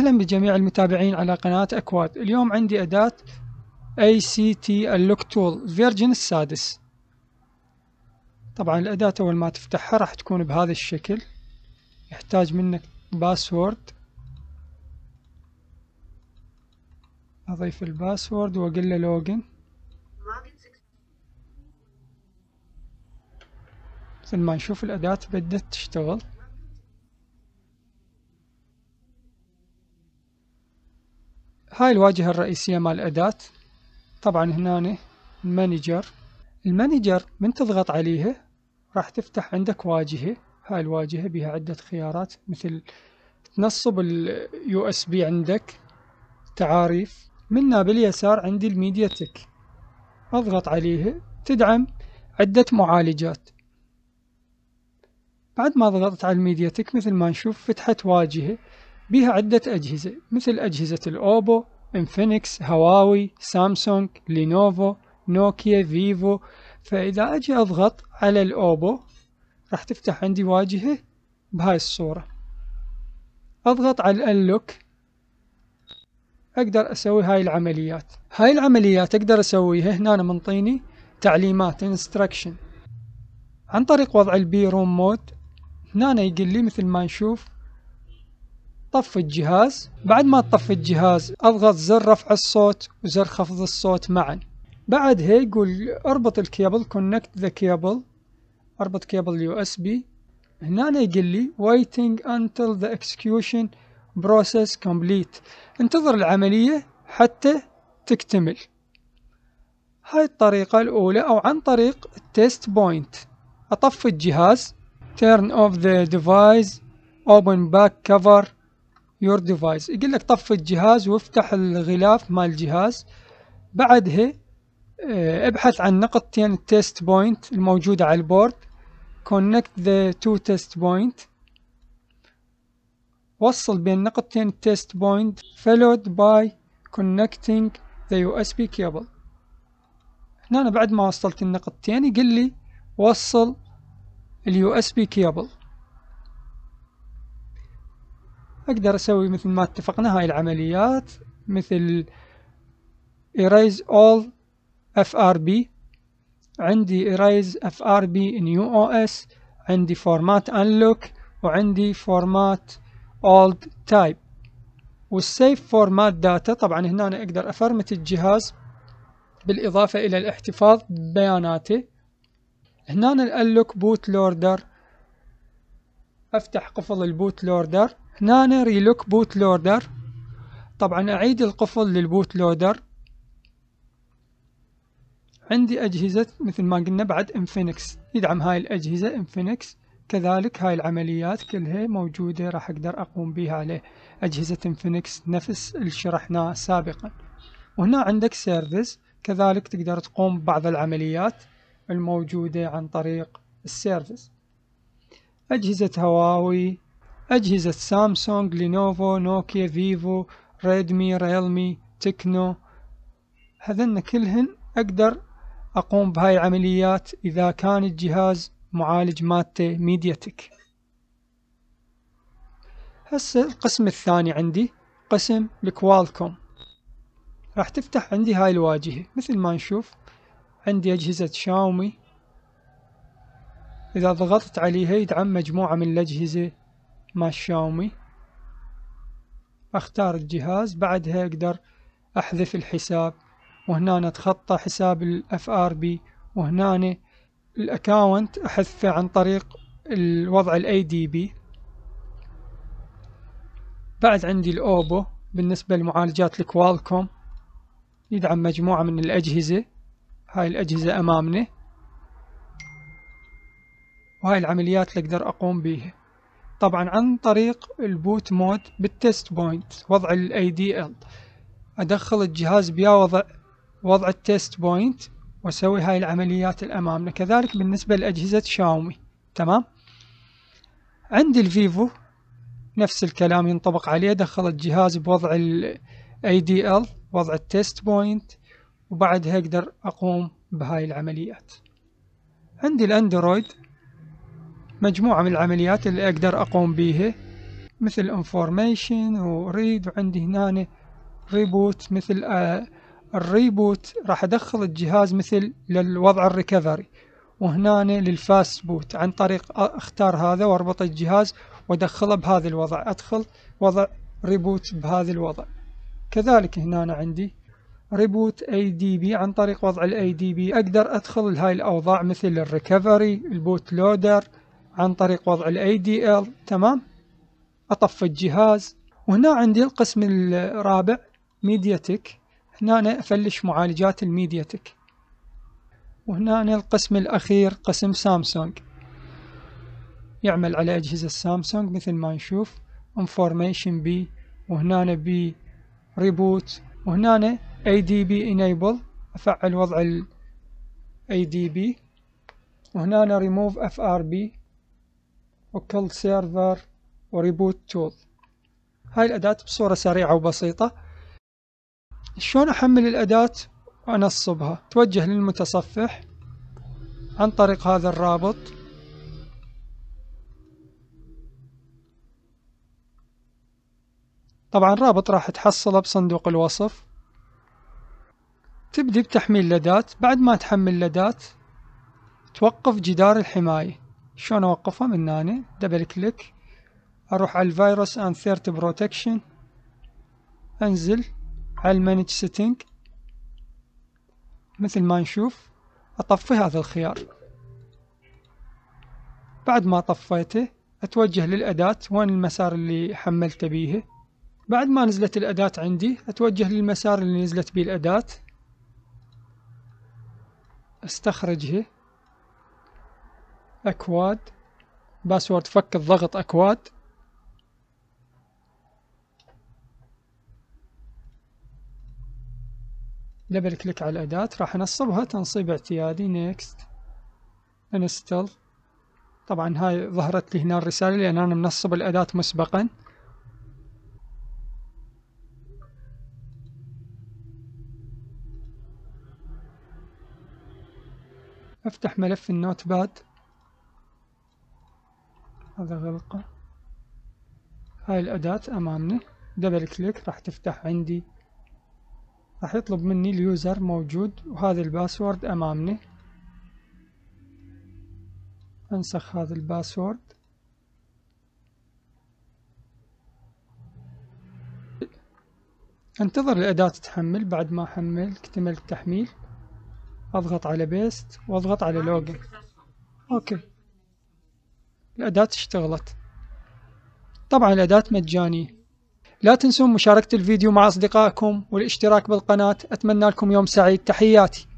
أهلا بجميع المتابعين على قناة أكواد اليوم عندي أداة ACT اللوك تول فيرجن السادس طبعا الأداة أول ما تفتحها راح تكون بهذا الشكل يحتاج منك باسورد أضيف الباسورد وأقول له لوجن مثل ما نشوف الأداة بدت تشتغل هاي الواجهة الرئيسية مال أداة طبعا هنا المانجر المانجر من تضغط عليها راح تفتح عندك واجهة هاي الواجهة بها عدة خيارات مثل تنصب اليو اس بي عندك تعاريف منها باليسار عندي الميديا تك اضغط عليها تدعم عدة معالجات بعد ما ضغطت على الميديا تك مثل ما نشوف فتحت واجهة بها عدة أجهزة مثل أجهزة الأوبو، انفينكس، هواوي، سامسونج، لينوفو، نوكيا، فيفو فإذا أجي أضغط على الأوبو راح تفتح عندي واجهة بهاي الصورة أضغط على اللوك أقدر أسوي هاي العمليات هاي العمليات أقدر أسويها هنا أنا منطيني تعليمات instruction عن طريق وضع البي روم مود هنا يقول لي مثل ما نشوف طفي الجهاز بعد ما تطفي الجهاز اضغط زر رفع الصوت وزر خفض الصوت معا بعدها يقول اربط الكيبل كونكت ذا كيبل اربط كيبل يو اس بي هنا يقول لي waiting until the execution process complete انتظر العملية حتى تكتمل هاي الطريقة الأولى أو عن طريق التست بوينت أطفي الجهاز turn off the device open back cover يور ديفايس يقول لك طفي الجهاز وافتح الغلاف مال الجهاز بعدها آه، ابحث عن نقطتين التيست بوينت الموجودة على البورد كونكت ذا تو test بوينت وصل بين نقطتين التيست بوينت كونكتينج ذا يو اس بي كيبل هنا بعد ما وصلت النقطتين يقول لي وصل اليو اس بي كيبل أقدر أسوي مثل ما اتفقنا هاي العمليات مثل erase all frb عندي erase frb new os عندي format unlock وعندي format old type والسيف فورمات داتا طبعا هنا أنا أقدر أفرمت الجهاز بالإضافة إلى الاحتفاظ ببياناته هنا الألوك بوت لوردر افتح قفل البوت لوردر هنا ريلوك بوت لوردر طبعا اعيد القفل للبوت لودر عندي اجهزة مثل ما قلنا بعد انفينكس يدعم هاي الاجهزة انفينكس كذلك هاي العمليات كلها موجودة راح اقدر اقوم بيها عليه اجهزة انفينكس نفس اللي شرحناه سابقا وهنا عندك سيرفيس كذلك تقدر تقوم ببعض العمليات الموجودة عن طريق السيرفيس أجهزة هواوي أجهزة سامسونج لينوفو نوكيا فيفو ريدمي ريلمي تكنو هذن كلهن أقدر أقوم بهاي العمليات إذا كان الجهاز معالج ميديا تك هسه القسم الثاني عندي قسم الكوالكوم راح تفتح عندي هاي الواجهة مثل ما نشوف عندي أجهزة شاومي إذا ضغطت عليها يدعم مجموعة من الأجهزة مع شاومي أختار الجهاز بعدها أقدر أحذف الحساب وهنا أتخطى حساب الـ ار بي وهنا الاكاونت احذفه عن طريق الوضع الـ دي بي بعد عندي الاوبو بالنسبة لمعالجات الكوالكوم يدعم مجموعة من الأجهزة هاي الأجهزة أمامنا وهاي العمليات اللي اقدر اقوم بيها طبعا عن طريق البوت مود بالتست بوينت وضع الاي دي ال ادخل الجهاز بيا وضع وضع التست بوينت واسوي هاي العمليات الامامنا كذلك بالنسبة لاجهزة شاومي تمام عند الفيفو نفس الكلام ينطبق عليه ادخل الجهاز بوضع الاي دي ال وضع التست بوينت وبعدها اقدر اقوم بهاي العمليات عندي الاندرويد مجموعة من العمليات اللي أقدر أقوم بيها مثل information وريد وعندي هنا ريبوت مثل آه، الريبوت راح أدخل الجهاز مثل للوضع الريكفري وهنا للفاست بوت عن طريق اختار هذا واربط الجهاز وادخله بهذا الوضع ادخل وضع ريبوت بهذا الوضع كذلك هنا عندي ريبوت اي دي بي عن طريق وضع الاي دي بي اقدر ادخل لهاي الاوضاع مثل الريكفري البوت لودر عن طريق وضع الـ ADL تمام اطفي الجهاز وهنا عندي القسم الرابع ميدياتك هنا أنا افلش معالجات الميدياتك وهنا أنا القسم الاخير قسم سامسونج يعمل على اجهزة سامسونج مثل ما نشوف انفورميشن بي وهنا أنا بي ريبوت وهنا أنا اي انيبل افعل وضع الاي ADB بي وهنا ريموف اف ار بي وكل سيرفر وريبوت تول هاي الأداة بصورة سريعة وبسيطة شلون أحمل الأداة وأنصبها توجه للمتصفح عن طريق هذا الرابط طبعا رابط راح تحصله بصندوق الوصف تبدي بتحميل لدات بعد ما تحمل لدات توقف جدار الحماية شلون اوقفها من هنا دبل كليك اروح على الفيروس اند ثيرت بروتكشن انزل على المانج سيتنج مثل ما نشوف اطفي هذا الخيار بعد ما طفيته اتوجه للاداة وين المسار اللي حملته بيه بعد ما نزلت الاداة عندي اتوجه للمسار اللي نزلت بيه الاداة استخرجها أكواد باسورد فك الضغط أكواد دبل كليك على الأداة راح أنصبها تنصيب اعتيادي نيكست انستل طبعا هاي ظهرت لي هنا الرسالة لأن أنا منصب الأداة مسبقا افتح ملف النوت باد هذا غلقة هاي الأداة أمامنا دبل كليك راح تفتح عندي راح يطلب مني اليوزر موجود وهذا الباسورد أمامنا أنسخ هذا الباسورد انتظر الأداة تتحمل بعد ما حمل اكتمل التحميل أضغط على بيست وأضغط على لوجن أوكي الأداة اشتغلت طبعا الأداة مجانية لا تنسون مشاركة الفيديو مع أصدقائكم والاشتراك بالقناة أتمنى لكم يوم سعيد تحياتي